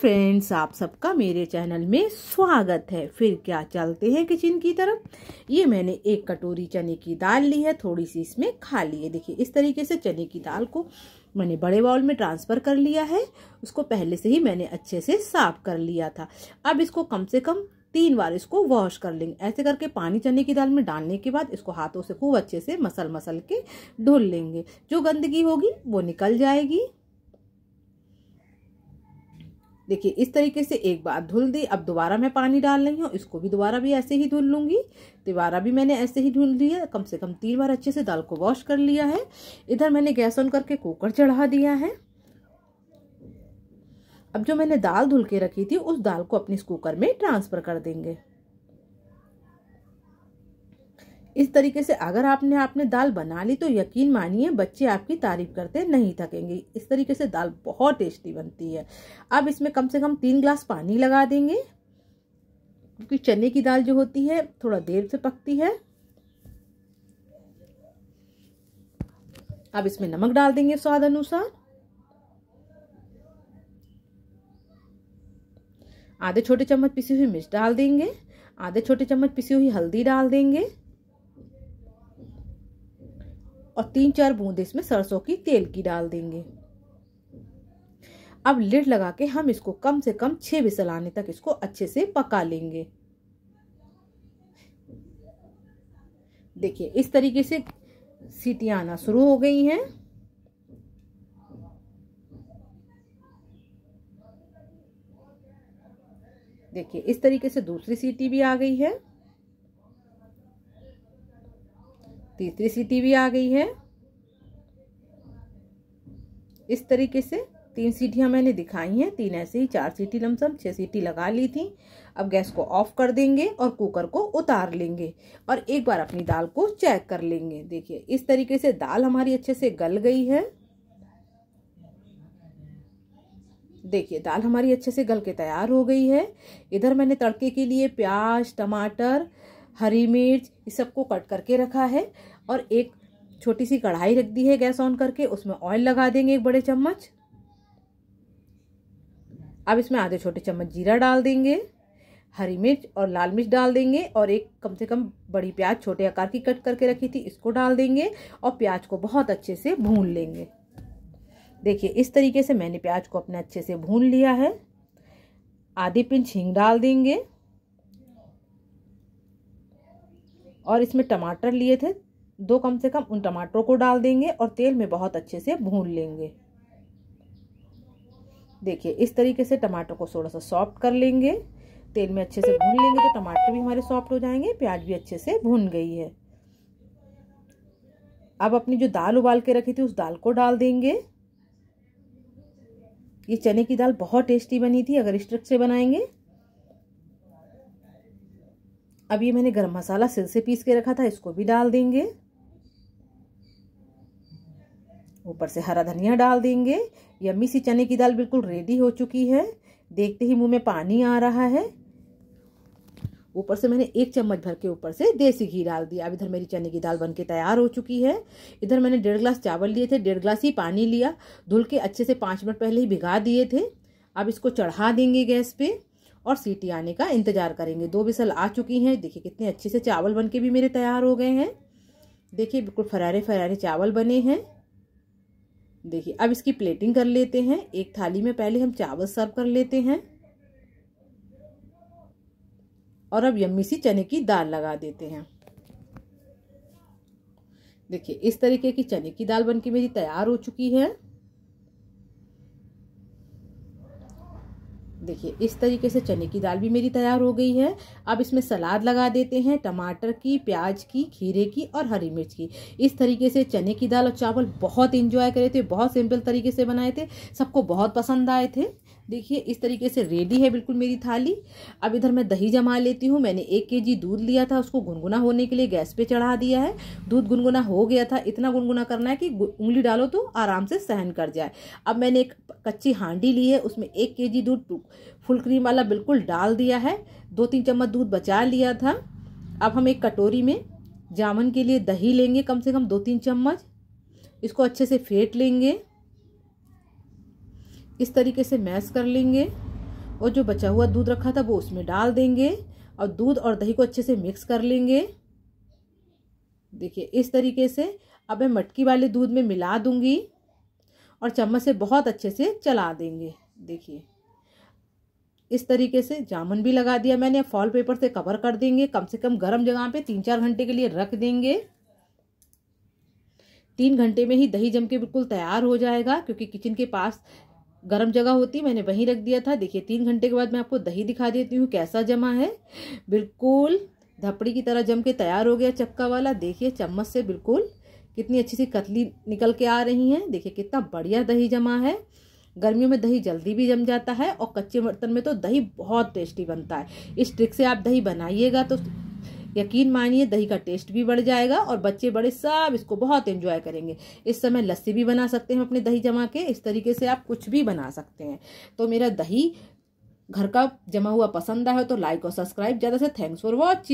friends आप सबका मेरे चैनल में स्वागत है फिर क्या चलते हैं किचन की तरफ ये मैंने एक कटोरी चने की दाल ली है थोड़ी सी इसमें खा ली है देखिए इस तरीके से चने की दाल को मैंने बड़े बाउल में ट्रांसफ़र कर लिया है उसको पहले से ही मैंने अच्छे से साफ कर लिया था अब इसको कम से कम तीन बार इसको वॉश कर लेंगे ऐसे करके पानी चने की दाल में डालने के बाद इसको हाथों से खूब अच्छे से मसल मसल के धुल लेंगे जो गंदगी होगी वो निकल जाएगी देखिए इस तरीके से एक बार धुल दी अब दोबारा मैं पानी डाल रही हूँ इसको भी दोबारा भी ऐसे ही धुल लूँगी दोबारा भी मैंने ऐसे ही धुल दिया कम से कम तीन बार अच्छे से दाल को वॉश कर लिया है इधर मैंने गैस ऑन करके कुकर चढ़ा दिया है अब जो मैंने दाल धुल के रखी थी उस दाल को अपने इस कुकर में ट्रांसफ़र कर देंगे इस तरीके से अगर आपने आपने दाल बना ली तो यकीन मानिए बच्चे आपकी तारीफ करते नहीं थकेंगे इस तरीके से दाल बहुत टेस्टी बनती है अब इसमें कम से कम तीन ग्लास पानी लगा देंगे क्योंकि चने की दाल जो होती है थोड़ा देर से पकती है अब इसमें नमक डाल देंगे स्वाद अनुसार आधे छोटे चम्मच पिसी हुई मिर्च डाल देंगे आधे छोटे चम्मच पिसी हुई हल्दी डाल देंगे और तीन चार बूंद इसमें सरसों की तेल की डाल देंगे अब लिड लगा के हम इसको कम से कम छः बिसल आने तक इसको अच्छे से पका लेंगे देखिए इस तरीके से सीटियाँ आना शुरू हो गई हैं देखिए इस तरीके से दूसरी सीटी भी आ गई है तीसरी सीटी भी आ गई है इस तरीके से तीन सीटियाँ मैंने दिखाई हैं तीन ऐसे ही चार सीटी लमसम छः सीटी लगा ली थी अब गैस को ऑफ कर देंगे और कुकर को उतार लेंगे और एक बार अपनी दाल को चेक कर लेंगे देखिए इस तरीके से दाल हमारी अच्छे से गल गई है देखिए दाल हमारी अच्छे से गल के तैयार हो गई है इधर मैंने तड़के के लिए प्याज टमाटर हरी मिर्च ये सबको कट करके रखा है और एक छोटी सी कढ़ाई रख दी है गैस ऑन करके उसमें ऑयल लगा देंगे एक बड़े चम्मच अब इसमें आधे छोटे चम्मच जीरा डाल देंगे हरी मिर्च और लाल मिर्च डाल देंगे और एक कम से कम बड़ी प्याज छोटे आकार की कट करके रखी थी इसको डाल देंगे और प्याज को बहुत अच्छे से भून लेंगे देखिए इस तरीके से मैंने प्याज को अपने अच्छे से भून लिया है आधी पिंच हींग डाल देंगे और इसमें टमाटर लिए थे दो कम से कम उन टमाटरों को डाल देंगे और तेल में बहुत अच्छे से भून लेंगे देखिए इस तरीके से टमाटर को थोड़ा सा सॉफ्ट कर लेंगे तेल में अच्छे से भून लेंगे तो टमाटर भी हमारे सॉफ्ट हो जाएंगे प्याज भी अच्छे से भून गई है अब अपनी जो दाल उबाल के रखी थी उस दाल को डाल देंगे ये चने की दाल बहुत टेस्टी बनी थी अगर इस से बनाएंगे अब ये मैंने गरम मसाला सिल से पीस के रखा था इसको भी डाल देंगे ऊपर से हरा धनिया डाल देंगे यम्मी सी चने की दाल बिल्कुल रेडी हो चुकी है देखते ही मुंह में पानी आ रहा है ऊपर से मैंने एक चम्मच भर के ऊपर से देसी घी डाल दिया अब इधर मेरी चने की दाल बन के तैयार हो चुकी है इधर मैंने डेढ़ ग्लास चावल लिए थे डेढ़ ग्लास ही पानी लिया धुल के अच्छे से पाँच मिनट पहले ही भिगा दिए थे अब इसको चढ़ा देंगे गैस पर और सीटी आने का इंतज़ार करेंगे दो बिसल आ चुकी हैं देखिए कितने अच्छे से चावल बन के भी मेरे तैयार हो गए हैं देखिए बिल्कुल फरारे फरारे चावल बने हैं देखिए अब इसकी प्लेटिंग कर लेते हैं एक थाली में पहले हम चावल सर्व कर लेते हैं और अब यम्मी सी चने की दाल लगा देते हैं देखिए इस तरीके की चने की दाल बनके मेरी तैयार हो चुकी है देखिए इस तरीके से चने की दाल भी मेरी तैयार हो गई है अब इसमें सलाद लगा देते हैं टमाटर की प्याज की खीरे की और हरी मिर्च की इस तरीके से चने की दाल और चावल बहुत इंजॉय करे थे बहुत सिंपल तरीके से बनाए थे सबको बहुत पसंद आए थे देखिए इस तरीके से रेडी है बिल्कुल मेरी थाली अब इधर मैं दही जमा लेती हूँ मैंने एक के जी दूध लिया था उसको गुनगुना होने के लिए गैस पे चढ़ा दिया है दूध गुनगुना हो गया था इतना गुनगुना करना है कि उंगली डालो तो आराम से सहन कर जाए अब मैंने एक कच्ची हांडी ली है उसमें एक के जी दूध फुल क्रीम वाला बिल्कुल डाल दिया है दो तीन चम्मच दूध बचा लिया था अब हम एक कटोरी में जामुन के लिए दही लेंगे कम से कम दो तीन चम्मच इसको अच्छे से फेंट लेंगे इस तरीके से मैश कर लेंगे और जो बचा हुआ दूध रखा था वो उसमें डाल देंगे और दूध और दही को अच्छे से मिक्स कर लेंगे देखिए इस तरीके से अब मैं मटकी वाले दूध में मिला दूंगी और चम्मच से बहुत अच्छे से चला देंगे देखिए इस तरीके से जामुन भी लगा दिया मैंने फॉल पेपर से कवर कर देंगे कम से कम गर्म जगह पे तीन चार घंटे के लिए रख देंगे तीन घंटे में ही दही जम के बिल्कुल तैयार हो जाएगा क्योंकि किचन के पास गर्म जगह होती मैंने वहीं रख दिया था देखिए तीन घंटे के बाद मैं आपको दही दिखा देती हूँ कैसा जमा है बिल्कुल धपड़ी की तरह जम के तैयार हो गया चक्का वाला देखिए चम्मच से बिल्कुल कितनी अच्छी सी कतली निकल के आ रही हैं देखिए कितना बढ़िया दही जमा है गर्मियों में दही जल्दी भी जम जाता है और कच्चे बर्तन में तो दही बहुत टेस्टी बनता है इस ट्रिक से आप दही बनाइएगा तो यकीन मानिए दही का टेस्ट भी बढ़ जाएगा और बच्चे बड़े सब इसको बहुत एंजॉय करेंगे इस समय लस्सी भी बना सकते हैं अपने दही जमा के इस तरीके से आप कुछ भी बना सकते हैं तो मेरा दही घर का जमा हुआ पसंद आया तो लाइक और सब्सक्राइब ज़्यादा से थैंक्स फॉर वॉचिंग